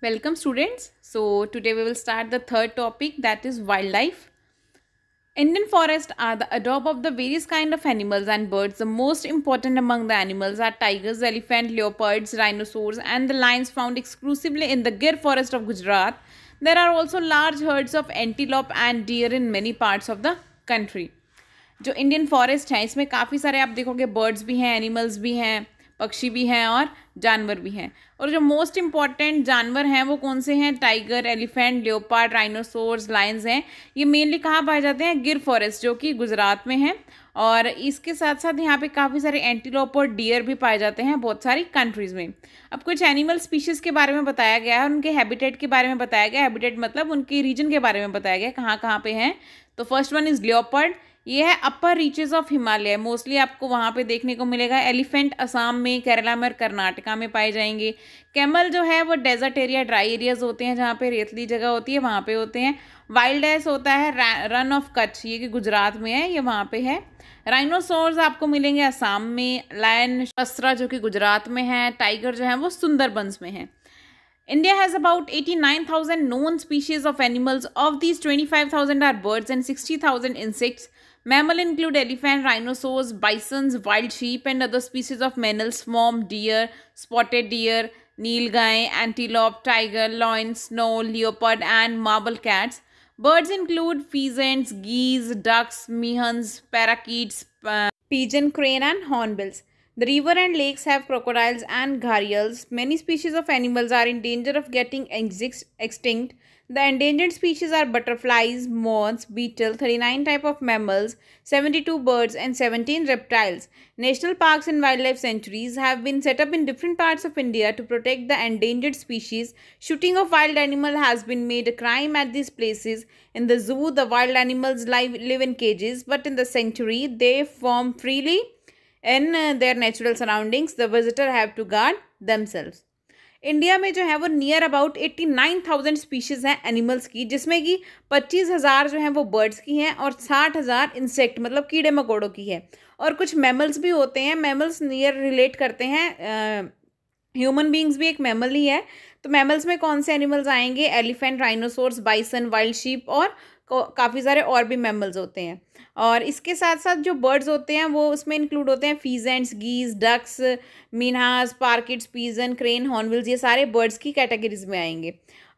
Welcome students. So today we will start the third topic that is wildlife. Indian forests are the adobe of the various kind of animals and birds. The most important among the animals are tigers, elephant, leopards, rhinoceros and the lions found exclusively in the Gir forest of Gujarat. There are also large herds of antelope and deer in many parts of the country. जो Indian forest है इसमें काफ़ी सारे आप देखोगे birds भी हैं animals भी हैं पक्षी भी हैं और जानवर भी हैं और जो मोस्ट इम्पॉर्टेंट जानवर हैं वो कौन से हैं tiger elephant leopard rhinoceros lions हैं ये मेनली कहाँ पाए जाते हैं गिर फॉरेस्ट जो कि गुजरात में है और इसके साथ साथ यहाँ पे काफ़ी सारे एंटीलोप और डियर भी पाए जाते हैं बहुत सारी कंट्रीज़ में अब कुछ एनिमल स्पीशीज़ के बारे में बताया गया है उनके हैबिटेट के बारे में बताया गया हैबिटेट मतलब उनके रीजन के बारे में बताया गया कहाँ कहाँ पे हैं तो फर्स्ट वन इज़ लियोपर्ड ये है upper reaches of Himalaya mostly आपको वहाँ पे देखने को मिलेगा एलिफेंट असम में केरला में और कर्नाटका में पाए जाएंगे कैमल जो है वो डेजर्ट एरिया ड्राई एरियाज होते हैं जहाँ पे रेतली जगह होती है वहाँ पे होते हैं वाइल्ड एस होता है रन ऑफ कच्छ ये कि गुजरात में है ये वहाँ पे है राइनोसोर्स आपको मिलेंगे असम में लायन शस्त्रा जो कि गुजरात में है टाइगर जो है वो सुंदरबंस में है India has about 89,000 known species of animals. Of these, 25,000 are birds and 60,000 insects. Mammal include elephant, rhinoceros, bisons, wild sheep and other species of mammals, swarm, deer, spotted deer, nilgai, antelope, tiger, lion, snow, leopard and marble cats. Birds include pheasants, geese, ducks, mehens, parakeets, uh, pigeon crane and hornbills. The river and lakes have crocodiles and gharials. Many species of animals are in danger of getting extinct. The endangered species are butterflies, moths, beetle, 39 type of mammals, 72 birds and 17 reptiles. National parks and wildlife sanctuaries have been set up in different parts of India to protect the endangered species. Shooting of wild animal has been made a crime at these places. In the zoo, the wild animals live, live in cages, but in the sanctuary, they form freely in their natural surroundings the visitor have to guard themselves India में जो है वो near about eighty nine thousand species हैं animals की जिसमें कि पच्चीस हज़ार जो हैं वो बर्ड्स की हैं और साठ हज़ार इंसेक्ट मतलब कीड़े मकोड़ों की है और कुछ मैमल्स भी होते हैं मैमल्स नियर रिलेट करते हैं ह्यूमन बींग्स भी एक मैमल ही है तो मैमल्स में कौन से एनिमल्स आएंगे elephant rhinoceros bison wild sheep और काफ़ी सारे और भी मैमल्स होते हैं और इसके साथ साथ जो बर्ड्स होते हैं वो उसमें इंक्लूड होते हैं pheasants geese ducks mynahs parakeets pigeon crane hornbills ये सारे बर्ड्स की कैटेगरीज में आएंगे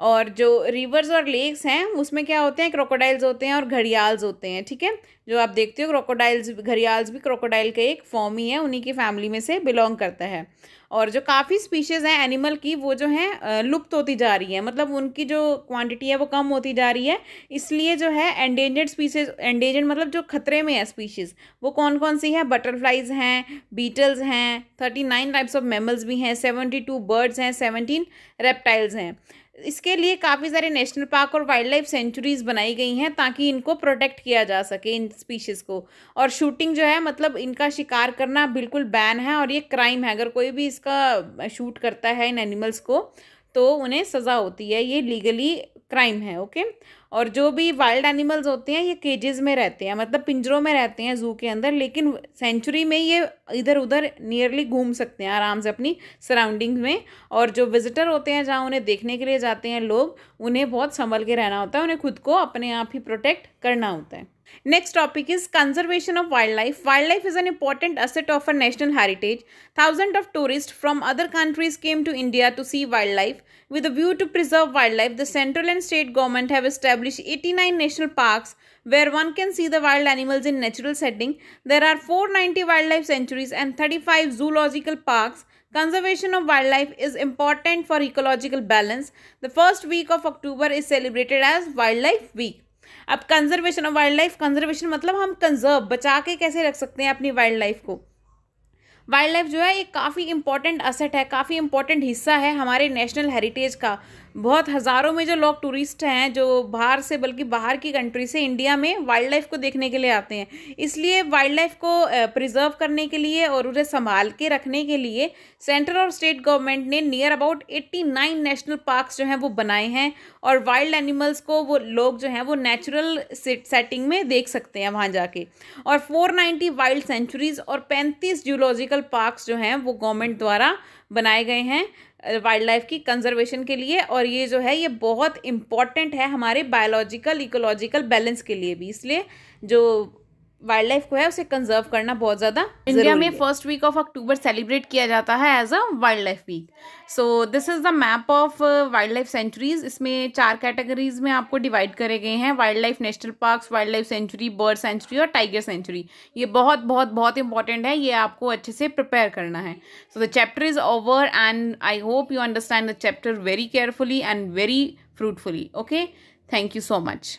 और जो रिवर्स और लेक्स हैं उसमें क्या होते हैं क्रोकोडाइल्स होते हैं और घड़ियाल्स होते हैं ठीक है जो आप देखते हो क्रोकोडाइल्स घड़ियाल्स भी क्रोकोडाइल के एक फॉर्म ही है उन्हीं की फैमिली में से बिलोंग करता है और जो काफ़ी स्पीशीज़ हैं एनिमल की वो जो है लुप्त होती जा रही है मतलब उनकी जो क्वांटिटी है वो कम होती जा रही है इसलिए जो है एंडेंजर्ड स्पीसीज एंडेंजर्ड मतलब जो खतरे में है स्पीशीज़ वो कौन कौन सी है बटरफ्लाइज हैं बीटल्स हैं thirty nine types of mammals भी हैं सेवेंटी टू बर्ड्स हैं सेवनटीन रेप्टाइल्स हैं इसके लिए काफ़ी सारे नेशनल पार्क और वाइल्ड लाइफ सेंचुरीज़ बनाई गई हैं ताकि इनको प्रोटेक्ट किया जा सके इन स्पीशीज़ को और शूटिंग जो है मतलब इनका शिकार करना बिल्कुल बैन है और ये क्राइम है अगर कोई भी इसका शूट करता है इन एनिमल्स को तो उन्हें सज़ा होती है ये लीगली क्राइम है ओके और जो भी वाइल्ड एनिमल्स होते हैं ये केजेस में रहते हैं मतलब पिंजरों में रहते हैं जू के अंदर लेकिन सेंचुरी में ये इधर उधर नियरली घूम सकते हैं आराम से अपनी सराउंडिंग में और जो विजिटर होते हैं जहाँ उन्हें देखने के लिए जाते हैं लोग उन्हें बहुत संभल के रहना होता है उन्हें खुद को अपने आप ही प्रोटेक्ट करना होता है Next topic is conservation of wildlife. Wildlife is an important asset of a national heritage. Thousands of tourists from other countries came to India to see wildlife. With a view to preserve wildlife, the central and state government have established 89 national parks where one can see the wild animals in natural setting. There are 490 wildlife sanctuaries and 35 zoological parks. Conservation of wildlife is important for ecological balance. The first week of October is celebrated as Wildlife Week. अब conservation of wild life conservation मतलब हम conserve बचा के कैसे रख सकते हैं अपनी वाइल्ड लाइफ को वाइल्ड लाइफ जो है एक काफ़ी इंपॉर्टेंट असेट है काफ़ी इंपॉर्टेंट हिस्सा है हमारे नेशनल हेरिटेज का बहुत हज़ारों में जो लोग टूरिस्ट हैं जो बाहर से बल्कि बाहर की कंट्री से इंडिया में वाइल्ड लाइफ को देखने के लिए आते हैं इसलिए वाइल्ड लाइफ को प्रिजर्व करने के लिए और उन्हें संभाल के रखने के लिए सेंट्रल और स्टेट गवर्नमेंट ने near about eighty nine national parks जो हैं वो बनाए हैं और वाइल्ड एनिमल्स को वो लोग जो हैं वो नेचुरल सेटिंग में देख सकते हैं वहाँ जाके और फोर नाइन्टी वाइल्ड सेंचुरीज़ और पैंतीस जूलॉजिकल पार्कस जो हैं वो गवर्नमेंट द्वारा बनाए गए हैं वाइल्ड लाइफ की कंजर्वेशन के लिए और ये जो है ये बहुत इम्पॉर्टेंट है हमारे बायोलॉजिकल इकोलॉजिकल बैलेंस के लिए भी इसलिए जो वाइल्ड लाइफ को है उसे कंजर्व करना बहुत ज़्यादा इंडिया में first week of October celebrate किया जाता है as a wild life week so this is the map of wild life sanctuaries इसमें चार कैटेगरीज में आपको डिवाइड करे गए हैं wild life national park wild life sanctuary bird sanctuary और टाइगर सेंचुरी ये बहुत बहुत बहुत इंपॉर्टेंट है ये आपको अच्छे से प्रिपेयर करना है so the chapter is over and I hope you understand the chapter very carefully and very fruitfully okay thank you so much